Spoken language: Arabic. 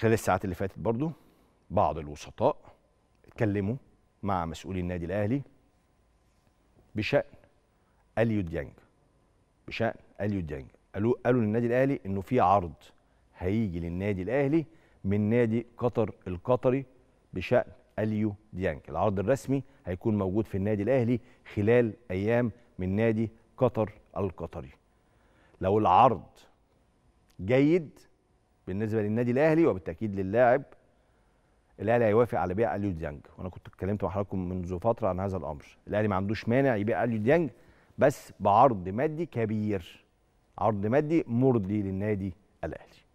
خلال الساعات اللي فاتت برضو بعض الوسطاء اتكلموا مع مسؤولي النادي الاهلي بشان اليو ديانج بشان اليو ديانج قالوا قالوا للنادي الاهلي انه في عرض هيجي للنادي الاهلي من نادي قطر القطري بشان اليو ديانج العرض الرسمي هيكون موجود في النادي الاهلي خلال ايام من نادي قطر القطري لو العرض جيد بالنسبه للنادي الاهلي وبالتاكيد للاعب الاهلي هيوافق على بيع اليو ديانج وانا كنت اتكلمت مع حضراتكم منذ فتره عن هذا الامر الاهلي ما عندوش مانع يبيع اليو ديانج بس بعرض مادي كبير عرض مادي مرضي للنادي الاهلي